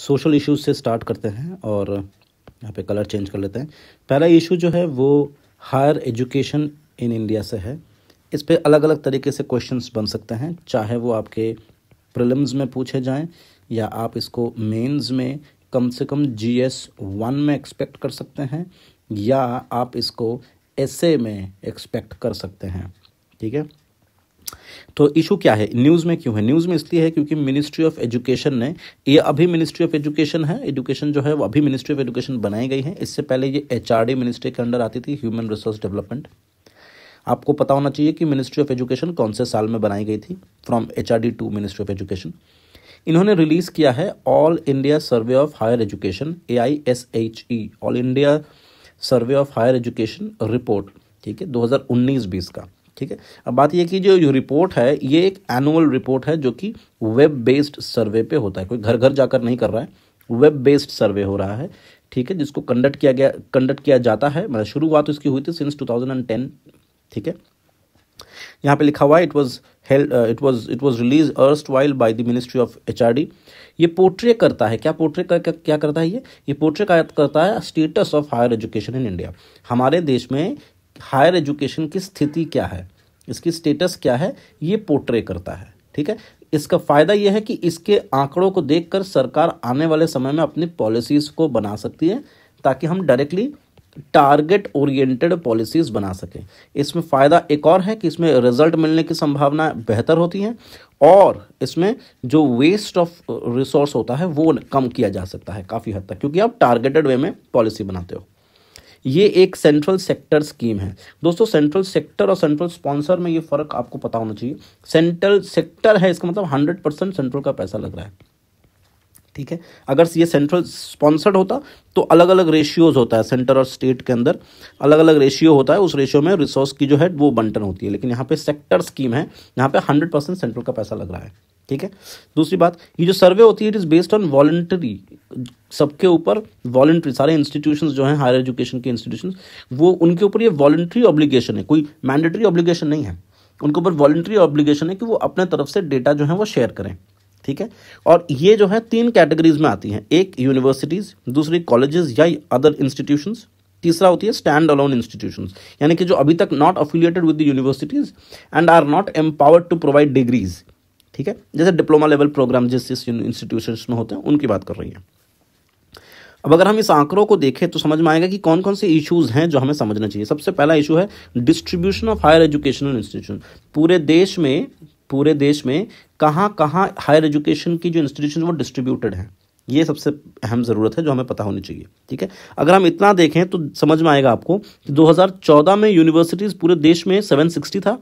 social issues से start करते हैं और यहाँ पे कलर चेंज कर लेते हैं पहला इशू जो है वो हायर एजुकेशन इन इंडिया से है इस पर अलग अलग तरीके से क्वेश्चंस बन सकते हैं चाहे वो आपके प्रिलिम्स में पूछे जाएं या आप इसको मेंस में कम से कम जी एस वन में एक्सपेक्ट कर सकते हैं या आप इसको एस में एक्सपेक्ट कर सकते हैं ठीक है तो इशू क्या है न्यूज़ में क्यों है न्यूज़ में इसलिए है क्योंकि मिनिस्ट्री ऑफ एजुकेशन ने ये अभी मिनिस्ट्री ऑफ एजुकेशन है एजुकेशन जो है वो अभी मिनिस्ट्री ऑफ एजुकेशन बनाई गई है इससे पहले ये एच मिनिस्ट्री के अंडर आती थी ह्यूमन रिसोर्स डेवलपमेंट आपको पता होना चाहिए कि मिनिस्ट्री ऑफ एजुकेशन कौन से साल में बनाई गई थी from H R to ministry of education इन्होंने रिलीज़ किया है all India survey of higher education A I S H E all India survey of higher education report ठीक है 2019-20 का ठीक है अब बात यह कि जो जो रिपोर्ट है ये एक एनुअल रिपोर्ट है जो कि वेब बेस्ड सर्वे पे होता है कोई घर घर जाकर नहीं कर रहा है वेब बेस्ड सर्वे हो रहा है ठीक है जिसको कंडक्ट किया गया कंडक्ट किया जाता है मतलब शुरुआत इसकी हुई थी सिंस 2010 ठीक है यहाँ पे लिखा हुआ है it was held it was it was release erstwhile by the ministry of H ये पोर्ट्रे करता है क्या पोर्ट्रे कर, क्या करता है ये ये पोर्ट्रे करता है status of higher education in India हमारे देश में हायर एजुकेशन की स्थिति क्या है इसकी स्टेटस क्या है ये पोर्ट्रे करता है ठीक है इसका फ़ायदा यह है कि इसके आंकड़ों को देखकर सरकार आने वाले समय में अपनी पॉलिसीज़ को बना सकती है ताकि हम डायरेक्टली टारगेट ओरिएंटेड पॉलिसीज़ बना सकें इसमें फ़ायदा एक और है कि इसमें रिजल्ट मिलने की संभावना बेहतर होती है और इसमें जो वेस्ट ऑफ रिसोर्स होता है वो कम किया जा सकता है काफ़ी हद तक क्योंकि आप टारगेटेड वे में पॉलिसी बनाते हो ये एक सेंट्रल सेक्टर स्कीम है दोस्तों सेंट्रल सेक्टर और सेंट्रल स्पॉन्सर में ये फ़र्क आपको पता होना चाहिए सेंट्रल सेक्टर है इसका मतलब हंड्रेड परसेंट सेंट्रल का पैसा लग रहा है ठीक है अगर ये सेंट्रल स्पॉन्सर्ड होता तो अलग अलग रेशियोज होता है सेंटर और स्टेट के अंदर अलग अलग रेशियो होता है उस रेशियो में रिसोर्स की जो है वो बंटन होती है लेकिन यहाँ पे सेक्टर स्कीम है यहाँ पे हंड्रेड परसेंट सेंट्रल का पैसा लग रहा है ठीक है दूसरी बात ये जो सर्वे होती है it is based on voluntary सबके ऊपर वॉल्ट्री सारे इंस्टीट्यूशन जो हैं हायर एजुकेशन के इंस्टीट्यूशन वो उनके ऊपर ये वॉलंट्री ऑब्लिगेशन है कोई मैंडेटरी ऑब्लिगेशन नहीं है उनके ऊपर वॉलेंट्री ऑब्लिगेशन है कि वो अपने तरफ से डेटा जो है वो शेयर करें ठीक है और ये जो है तीन कैटेगरीज में आती हैं एक यूनिवर्सिटीज़ दूसरी कॉलेजेस या अदर इंस्टीट्यूशंस तीसरा होती है स्टैंड अलोन इंस्टीट्यूशन यानी कि जो अभी तक not affiliated with the universities and are not empowered to provide degrees ठीक है जैसे डिप्लोमा लेवल प्रोग्राम जिस जिस इंस्टीट्यूशन में होते हैं उनकी बात कर रही है अब अगर हम इस आंकड़ों को देखें तो समझ में आएगा कि कौन कौन से इश्यूज हैं जो हमें समझना चाहिए सबसे पहला इशू है distribution of higher educational institution पूरे देश में पूरे देश में कहाँ कहाँ हायर एजुकेशन की जो इंस्टीट्यूशन वो डिस्ट्रीब्यूटेड हैं ये सबसे अहम ज़रूरत है जो हमें पता होनी चाहिए ठीक है अगर हम इतना देखें तो समझ में आएगा आपको कि 2014 में यूनिवर्सिटीज़ पूरे देश में 760 था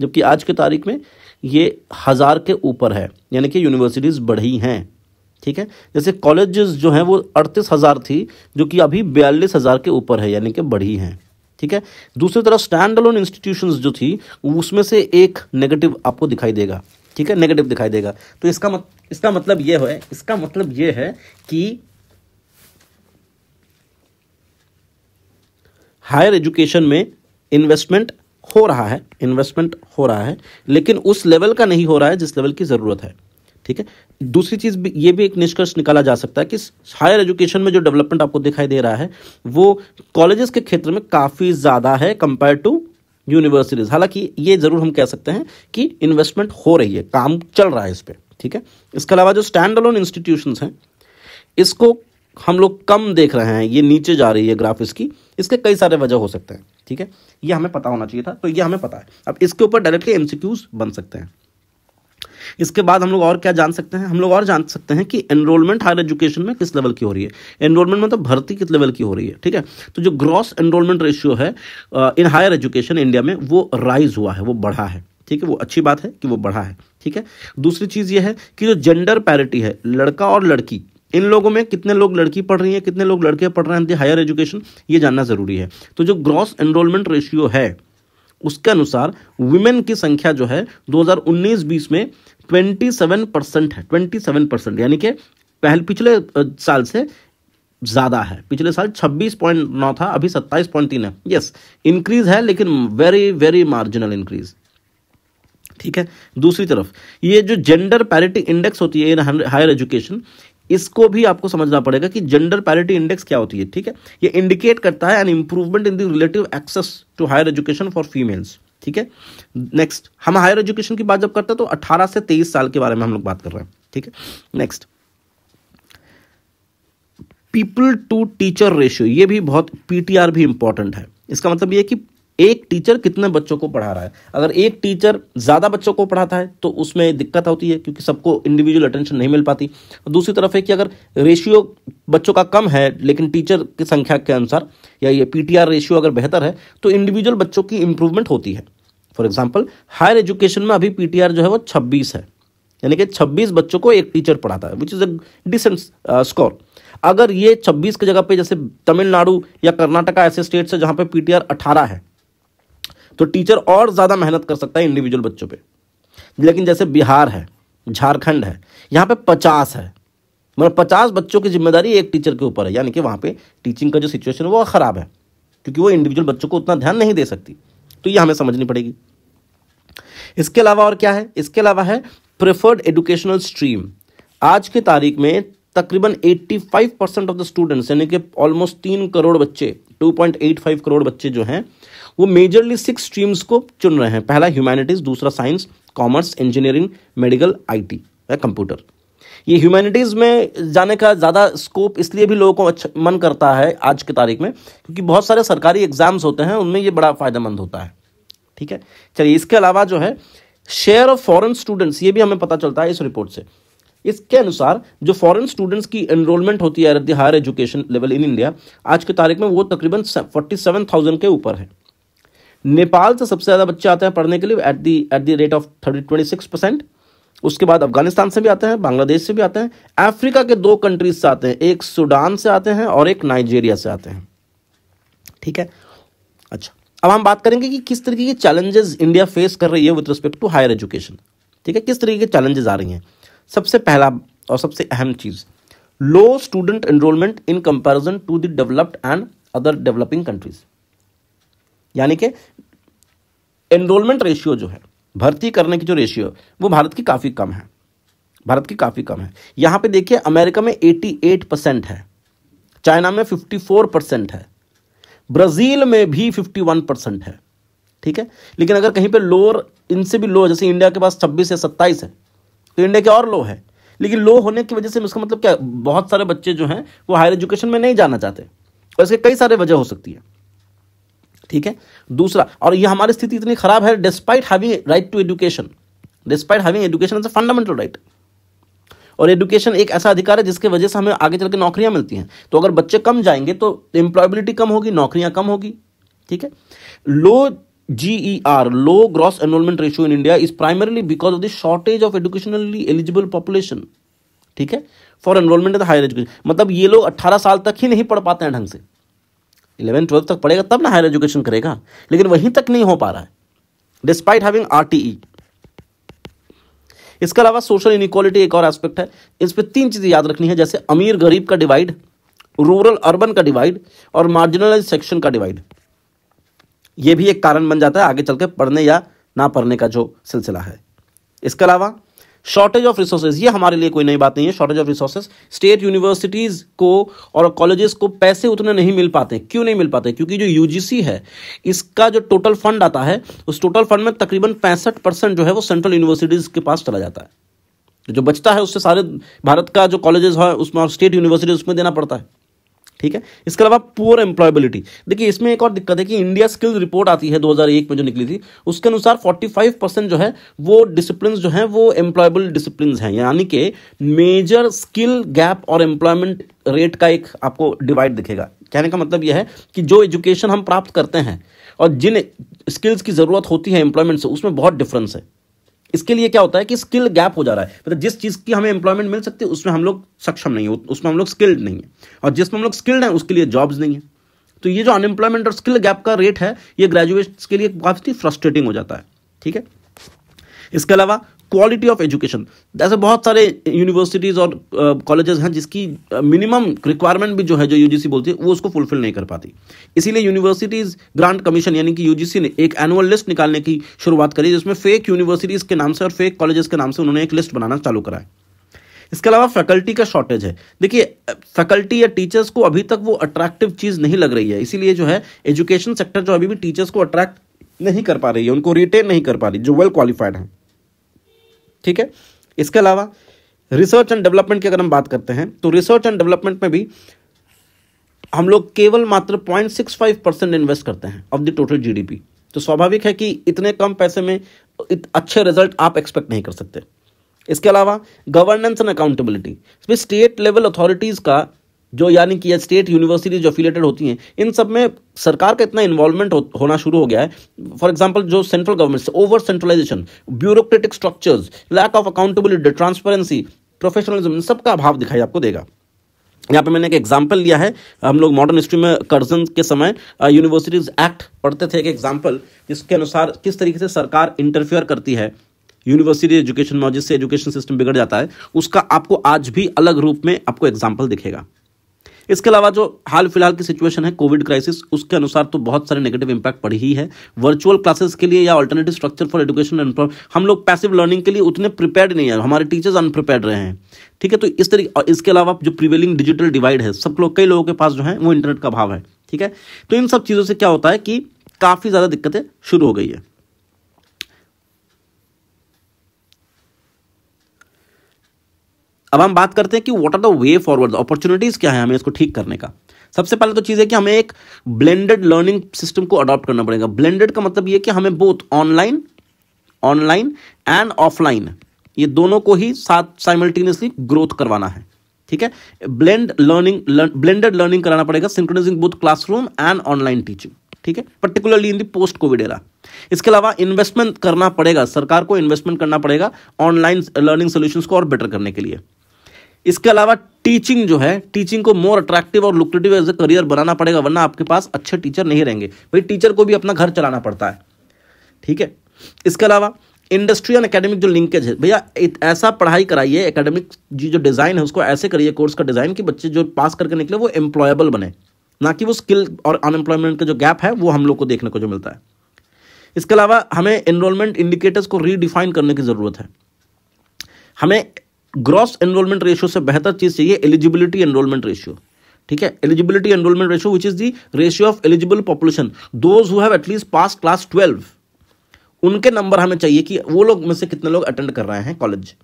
जबकि आज के तारीख में ये हज़ार के ऊपर है यानी कि यूनिवर्सिटीज़ बढ़ी हैं ठीक है जैसे कॉलेजेस जो हैं वो अड़तीस हज़ार थी जो कि अभी बयालीस हज़ार के ऊपर है यानी कि बढ़ी हैं ठीक है दूसरी तरफ स्टैंड अलोन इंस्टीट्यूशन जो थी उसमें से एक नेगेटिव आपको दिखाई देगा ठीक है नेगेटिव दिखाई देगा तो इसका मत, इसका मतलब ये है इसका मतलब ये है कि हायर एजुकेशन में इन्वेस्टमेंट हो रहा है इन्वेस्टमेंट हो रहा है लेकिन उस लेवल का नहीं हो रहा है जिस लेवल की ज़रूरत है ठीक है दूसरी चीज़ भी ये भी एक निष्कर्ष निकाला जा सकता है कि हायर एजुकेशन में जो डेवलपमेंट आपको दिखाई दे रहा है वो कॉलेजेस के क्षेत्र में काफ़ी ज़्यादा है कंपेयर टू यूनिवर्सिटीज़ हालांकि ये ज़रूर हम कह सकते हैं कि इन्वेस्टमेंट हो रही है काम चल रहा है इस पर ठीक है इसके अलावा जो स्टैंड अलोन इंस्टीट्यूशन हैं इसको हम लोग कम देख रहे हैं ये नीचे जा रही है ग्राफ इसकी इसके कई सारे वजह हो सकते हैं ठीक है ये हमें पता होना चाहिए था तो ये हमें पता है अब इसके ऊपर डायरेक्टली एमसीक्यूज बन सकते हैं इसके बाद हम लोग और क्या जान सकते हैं हम लोग और जान सकते हैं कि एनरोलमेंट हायर एजुकेशन में किस लेवल की हो रही है एनरोलमेंट मतलब भर्ती किस लेवल की हो रही है ठीक है तो जो ग्रॉस एनरोलमेंट रेशियो है इन हायर एजुकेशन इंडिया में वो राइज हुआ है वो बढ़ा है ठीक है वो अच्छी बात है कि वो बढ़ा है ठीक है दूसरी चीज़ ये है कि जो जेंडर पैरिटी है लड़का और लड़की इन लोगों में कितने लोग लड़की पढ़ रही हैं कितने लोग लड़के पढ़ रहे हैं हायर एजुकेशन ये जानना ज़रूरी है तो जो ग्रॉस एनरोलमेंट रेशियो है उसके अनुसार वुमेन की संख्या जो है 2019-20 में 27 परसेंट है 27 परसेंट यानी कि पहले पिछले साल से ज़्यादा है पिछले साल 26.9 था अभी 27.3 है यस इंक्रीज है लेकिन वेरी वेरी मार्जिनल इंक्रीज ठीक है दूसरी तरफ ये जो जेंडर पैरिटी इंडेक्स होती है इन हायर एजुकेशन इसको भी आपको समझना पड़ेगा कि जेंडर पैरिटी इंडेक्स क्या होती है ठीक है ये इंडिकेट करता है an improvement in the relative access to higher education for females ठीक है नेक्स्ट हम हायर एजुकेशन की बात जब करते हैं तो 18 से 23 साल के बारे में हम लोग बात कर रहे हैं ठीक है next pupil to teacher ratio ये भी बहुत पीटीआर भी इंपॉर्टेंट है इसका मतलब यह कि एक टीचर कितने बच्चों को पढ़ा रहा है अगर एक टीचर ज़्यादा बच्चों को पढ़ाता है तो उसमें दिक्कत होती है क्योंकि सबको इंडिविजुअल अटेंशन नहीं मिल पाती दूसरी तरफ है कि अगर रेशियो बच्चों का कम है लेकिन टीचर की संख्या के अनुसार या ये पीटीआर रेशियो अगर बेहतर है तो इंडिविजुअल बच्चों की इंप्रूवमेंट होती है फॉर एग्जाम्पल हायर एजुकेशन में अभी पी जो है वो छब्बीस है यानी कि छब्बीस बच्चों को एक टीचर पढ़ाता है which is a decent score अगर ये छब्बीस की जगह पे जैसे तमिलनाडु या कर्नाटका ऐसे स्टेट्स है जहाँ पे पीटीआर अठारह है तो टीचर और ज़्यादा मेहनत कर सकता है इंडिविजुअल बच्चों पर लेकिन जैसे बिहार है झारखंड है यहाँ पर पचास है मतलब पचास बच्चों की जिम्मेदारी एक टीचर के ऊपर है यानी कि वहाँ पर टीचिंग का जो सिचुएशन है वो ख़राब है क्योंकि वो इंडिविजुअल बच्चों को उतना ध्यान नहीं दे सकती तो ये हमें समझनी पड़ेगी इसके अलावा और क्या है इसके अलावा है प्रेफर्ड एजुकेशनल स्ट्रीम आज की तारीख में तकरीबन 85 परसेंट ऑफ द स्टूडेंट्स यानी कि ऑलमोस्ट तीन करोड़ बच्चे 2.85 करोड़ बच्चे जो हैं वो मेजरली सिक्स स्ट्रीम्स को चुन रहे हैं पहला ह्यूमैनिटीज दूसरा science commerce engineering medical IT या कंप्यूटर ये ह्यूमैनिटीज़ में जाने का ज़्यादा स्कोप इसलिए भी लोगों को अच्छा मन करता है आज की तारीख में क्योंकि बहुत सारे सरकारी एग्ज़ाम्स होते हैं उनमें ये बड़ा फ़ायदेमंद होता है ठीक है चलिए इसके अलावा जो है शेयर ऑफ फॉरेन स्टूडेंट्स ये भी हमें पता चलता है इस रिपोर्ट से इसके अनुसार जो फॉरेन स्टूडेंट्स की एनरोलमेंट होती है at higher education level in India आज की तारीख में वो तकरीबन फोर्टी सेवन थाउजेंड के ऊपर है नेपाल से सबसे ज़्यादा बच्चे आते हैं पढ़ने के लिए at the at the rate of thirty twenty six percent उसके बाद अफगानिस्तान से भी आते हैं बांग्लादेश से भी आते हैं अफ्रीका के दो कंट्रीज से आते हैं एक सूडान से आते हैं और एक नाइजीरिया से आते हैं ठीक है अच्छा अब हम बात करेंगे कि किस तरीके के चैलेंजेस इंडिया फेस कर रही है with respect to higher education ठीक है किस तरीके के चैलेंजेस आ रही हैं सबसे पहला और सबसे अहम चीज़ low student enrolment in comparison to the developed and other developing countries यानी कि एनरोलमेंट रेशियो जो है भर्ती करने की जो रेशियो वो भारत की काफ़ी कम है भारत की काफ़ी कम है यहाँ पे देखिए अमेरिका में 88 परसेंट है चाइना में 54 परसेंट है ब्राज़ील में भी 51 परसेंट है ठीक है लेकिन अगर कहीं पे लोअर इनसे भी लो जैसे इंडिया के पास 26 या 27 है तो इंडिया के और लो है लेकिन लो होने की वजह से इसका मतलब क्या बहुत सारे बच्चे जो हैं वो हायर एजुकेशन में नहीं जाना चाहते और इसके कई सारे वजह हो सकती है ठीक है दूसरा और यह हमारी स्थिति इतनी खराब है despite having right to education despite having education is a fundamental right और एजुकेशन एक ऐसा अधिकार है जिसके वजह से हमें आगे चल के नौकरियां मिलती हैं तो अगर बच्चे कम जाएंगे तो एम्प्लॉयबिलिटी कम होगी नौकरियां कम होगी ठीक है low G E R low gross enrolment ratio in India is primarily because of the shortage of educationally eligible population ठीक है for enrolment in higher education मतलब ये लोग 18 साल तक ही नहीं पढ़ पाते हैं ढंग से इलेवन ट्वेल्थ तक पढ़ेगा तब ना हायर एजुकेशन करेगा लेकिन वहीं तक नहीं हो पा रहा है डिस्पाइट हैविंग आर इसके अलावा सोशल इनिक्वालिटी एक और एस्पेक्ट है इस पर तीन चीज़ें याद रखनी है जैसे अमीर गरीब का डिवाइड रूरल अर्बन का डिवाइड और मार्जिनलाइज सेक्शन का डिवाइड यह भी एक कारण बन जाता है आगे चल के पढ़ने या ना पढ़ने का जो सिलसिला है इसके अलावा शॉर्टेज ऑफ रिसोर्सेज ये हमारे लिए कोई नई बात नहीं है shortage of resources state universities को और कॉलेजेस को पैसे उतने नहीं मिल पाते क्यों नहीं मिल पाते क्योंकि जो यूजीसी है इसका जो टोटल फंड आता है उस टोटल फंड में तकरीबन पैंसठ परसेंट जो है वो सेंट्रल यूनिवर्सिटीज़ के पास चला जाता है जो बचता है उससे सारे भारत का जो कॉलेजेस है उसमें और स्टेट यूनिवर्सिटी उसमें देना पड़ता है ठीक है इसके अलावा पुअर एम्प्लॉयबिलिटी देखिए इसमें एक और दिक्कत है कि इंडिया स्किल्स रिपोर्ट आती है 2001 में जो निकली थी उसके अनुसार 45 परसेंट जो है वो डिसिप्लिन जो है वो एम्प्लॉयबल डिसिप्लिन है यानी कि मेजर स्किल गैप और एम्प्लॉयमेंट रेट का एक आपको डिवाइड दिखेगा कहने का मतलब यह है कि जो एजुकेशन हम प्राप्त करते हैं और जिन स्किल्स की ज़रूरत होती है एम्प्लॉयमेंट से उसमें बहुत डिफरेंस है इसके लिए क्या होता है कि स्किल गैप हो जा रहा है मतलब जिस चीज़ की हमें एम्प्लॉयमेंट मिल सकती है उसमें हम लोग सक्षम नहीं है उसमें हम लोग स्किल्ड नहीं है और जिसमें हम लोग स्किल्ड हैं उसके लिए जॉब्स नहीं है तो ये जो अनएम्प्लॉयमेंट और स्किल गैप का रेट है ये ग्रेजुएट्स के लिए काफ़ी फ्रस्ट्रेटिंग हो जाता है ठीक है इसके अलावा क्वालिटी ऑफ एजुकेशन ऐसे बहुत सारे यूनिवर्सिटीज़ और कॉलेजेस uh, हैं जिसकी मिनिमम uh, रिक्वायरमेंट भी जो है जो यूजीसी बोलती है वो उसको फुलफिल नहीं कर पाती इसीलिए यूनिवर्सिटीज़ ग्रांट कमीशन यानी कि यूजीसी ने एक एनुअल लिस्ट निकालने की शुरुआत करी जिसमें फेक यूनिवर्सिटीज़ के नाम से और फेक कॉलेजेस के नाम से उन्होंने एक लिस्ट बनाना चालू कराया इसके अलावा फैकल्टी का शॉर्टेज है देखिए फैकल्टी या टीचर्स को अभी तक वो अट्रैक्टिव चीज़ नहीं लग रही है इसीलिए जो है एजुकेशन सेक्टर जो अभी भी टीचर्स को अट्रैक्ट नहीं कर पा रही है उनको रिटेन नहीं कर पा रही जो वेल क्वालिफाइड हैं ठीक है इसके अलावा रिसर्च एंड डेवलपमेंट की अगर हम बात करते हैं तो रिसर्च एंड डेवलपमेंट में भी हम लोग केवल मात्र point six five percent invest करते हैं ऑफ द टोटल जीडीपी तो स्वाभाविक है कि इतने कम पैसे में अच्छे रिजल्ट आप एक्सपेक्ट नहीं कर सकते इसके अलावा governance and accountability state level authorities का जो यानी कि स्टेट यूनिवर्सिटी जो अफिलेटेड होती हैं इन सब में सरकार का इतना इन्वॉल्वमेंट हो, होना शुरू हो गया है फॉर एग्जाम्पल जो central government over centralisation bureaucratic structures lack of accountability transparency professionalism सबका अभाव दिखाई आपको देगा यहाँ पे मैंने एक एग्जाम्पल लिया है हम लोग मॉडर्न हिस्ट्री में कर्जन के समय यूनिवर्सिटीज एक्ट पढ़ते थे एक एग्जाम्पल जिसके अनुसार किस तरीके से सरकार इंटरफेयर करती है यूनिवर्सिटी एजुकेशन में जिससे एजुकेशन सिस्टम बिगड़ जाता है उसका आपको आज भी अलग रूप में आपको एग्जाम्पल दिखेगा इसके अलावा जो हाल फिलहाल की सिचुएशन है कोविड क्राइसिस उसके अनुसार तो बहुत सारे नेगेटिव इंपैक्ट पड़ी ही है वर्चुअल क्लासेस के लिए या alternative structure for education and हम लोग पैसिव लर्निंग के लिए उतने प्रिपेयर्ड नहीं है हमारे टीचर्स अनप्रिपेयर रहे हैं ठीक है तो इस तरीके और इसके अलावा जो प्रिवेलिंग डिजिटल डिवाइड है सब लोग कई लोगों के पास जो है वो इंटरनेट का भाव है ठीक है तो इन सब चीज़ों से क्या होता है कि काफ़ी ज़्यादा दिक्कतें शुरू हो गई है अब हम बात करते हैं कि what are the way forward opportunities क्या है हमें इसको ठीक करने का सबसे पहले तो चीज़ है कि हमें एक ब्लेंडेड लर्निंग सिस्टम को अडॉप्ट करना पड़ेगा ब्लेंडेड का मतलब यह कि हमें both online online and offline ये दोनों को ही साथ साइमल्टेनियसली ग्रोथ करवाना है ठीक है ब्लेंड लर्निंग ब्लेंडेड लर्निंग कराना पड़ेगा synchronising both classroom and online teaching ठीक है particularly in the post COVID era इसके अलावा इन्वेस्टमेंट करना पड़ेगा सरकार को इन्वेस्टमेंट करना पड़ेगा ऑनलाइन लर्निंग सोल्यूशन को और बेटर करने के लिए इसके अलावा टीचिंग जो है टीचिंग को मोर अट्रैक्टिव और लुक्रेटिव एज ए करियर बनाना पड़ेगा वरना आपके पास अच्छे टीचर नहीं रहेंगे भाई टीचर को भी अपना घर चलाना पड़ता है ठीक है इसके अलावा इंडस्ट्री एंड एकेडमिक जो लिंकेज है भैया ऐसा पढ़ाई कराइए अकेडमिक जी जो डिज़ाइन है उसको ऐसे करिए कोर्स का डिज़ाइन कि बच्चे जो पास करके निकले वो एम्प्लॉयबल बने ना कि वो स्किल और अनएम्प्लॉयमेंट का जो गैप है वो हम लोग को देखने को जो मिलता है इसके अलावा हमें एनरोलमेंट इंडिकेटर्स को रीडिफाइन करने की ज़रूरत है हमें ग्रॉस एनरोलमेंट रेशियो से बेहतर चीज चाहिए एलिजिबिलिटी एनरोलमेंट रेशियो ठीक है eligibility enrolment ratio which is the ratio of eligible population those who have at least pass class twelve उनके नंबर हमें चाहिए कि वो लोग में से कितने लोग अटेंड कर रहे हैं कॉलेज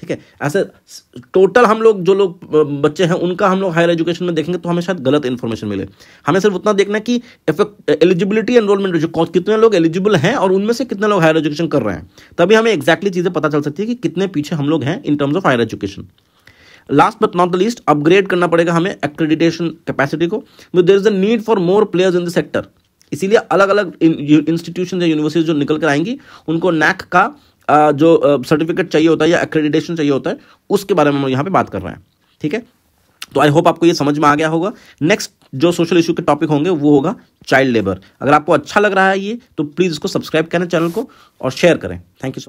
ठीक है ऐसे टोटल हम लोग जो लोग बच्चे हैं उनका हम लोग हायर एजुकेशन में देखेंगे तो हमें शायद गलत इन्फॉर्मेशन मिले हमें सिर्फ उतना देखना कि एलिजिबिलिटी एनरोलमेंट जो कितने लोग एलिजिबल हैं और उनमें से कितने लोग हायर एजुकेशन कर रहे हैं तभी हमें एक्जैक्टली चीज़ें पता चल सकती है कि कितने पीछे हम लोग हैं in terms of higher education last but not the least upgrade करना पड़ेगा हमें एक्रेडिटेशन कैपेसिटी को there is a need for more players in the sector इसीलिए अलग अलग इंस्टीट्यूशन या यूनिवर्सिटीज जो निकल कर आएंगी उनको नैक का जो सर्टिफिकेट चाहिए होता है या एक्रेडिटेशन चाहिए होता है उसके बारे में हम यहाँ पे बात कर रहे हैं ठीक है तो आई होप आपको ये समझ में आ गया होगा नेक्स्ट जो सोशल इशू के टॉपिक होंगे वो होगा चाइल्ड लेबर अगर आपको अच्छा लग रहा है ये तो प्लीज़ इसको सब्सक्राइब करें चैनल को और शेयर करें थैंक यू सो